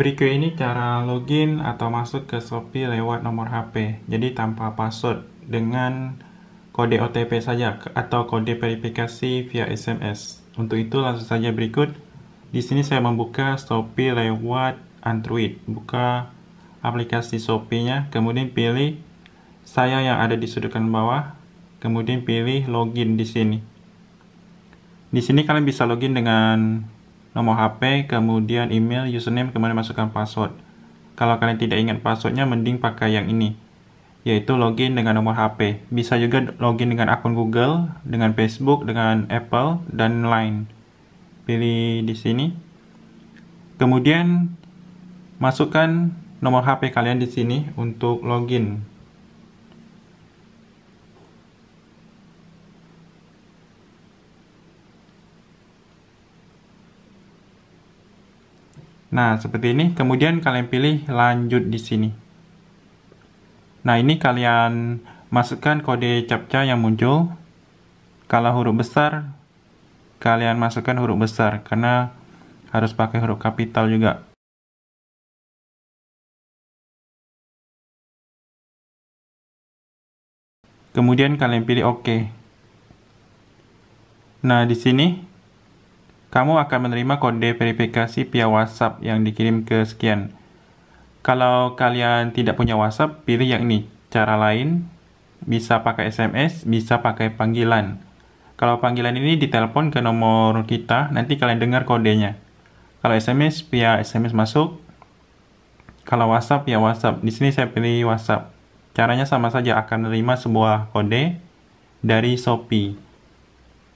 Berikut ini cara login atau masuk ke Shopee lewat nomor HP, jadi tanpa password, dengan kode OTP saja atau kode verifikasi via SMS. Untuk itu langsung saja berikut, di sini saya membuka Shopee lewat Android, buka aplikasi Shopee-nya, kemudian pilih saya yang ada di sudut kanan bawah, kemudian pilih login di sini. Di sini kalian bisa login dengan nomor HP, kemudian email, username, kemudian masukkan password. Kalau kalian tidak ingat passwordnya, mending pakai yang ini, yaitu login dengan nomor HP. Bisa juga login dengan akun Google, dengan Facebook, dengan Apple, dan lain. Pilih di sini. Kemudian, masukkan nomor HP kalian di sini untuk login. Nah, seperti ini. Kemudian kalian pilih lanjut di sini. Nah, ini kalian masukkan kode captcha yang muncul. Kalau huruf besar, kalian masukkan huruf besar karena harus pakai huruf kapital juga. Kemudian kalian pilih OK. Nah, di sini kamu akan menerima kode verifikasi via WhatsApp yang dikirim ke sekian. Kalau kalian tidak punya WhatsApp, pilih yang ini. Cara lain, bisa pakai SMS, bisa pakai panggilan. Kalau panggilan ini ditelepon ke nomor kita, nanti kalian dengar kodenya. Kalau SMS, via SMS masuk. Kalau WhatsApp, via WhatsApp. Di sini saya pilih WhatsApp. Caranya sama saja, akan menerima sebuah kode dari Shopee.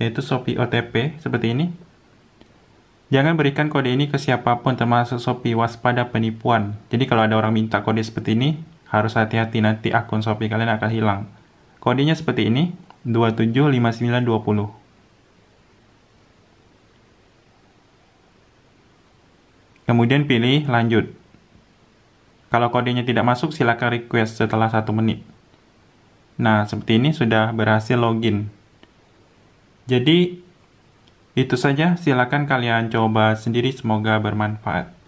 Yaitu Shopee OTP, seperti ini. Jangan berikan kode ini ke siapapun termasuk Shopee, waspada penipuan. Jadi kalau ada orang minta kode seperti ini, harus hati-hati nanti akun Shopee kalian akan hilang. Kodenya seperti ini, 275920. Kemudian pilih lanjut. Kalau kodenya tidak masuk, silakan request setelah satu menit. Nah, seperti ini sudah berhasil login. Jadi, itu saja, silakan kalian coba sendiri, semoga bermanfaat.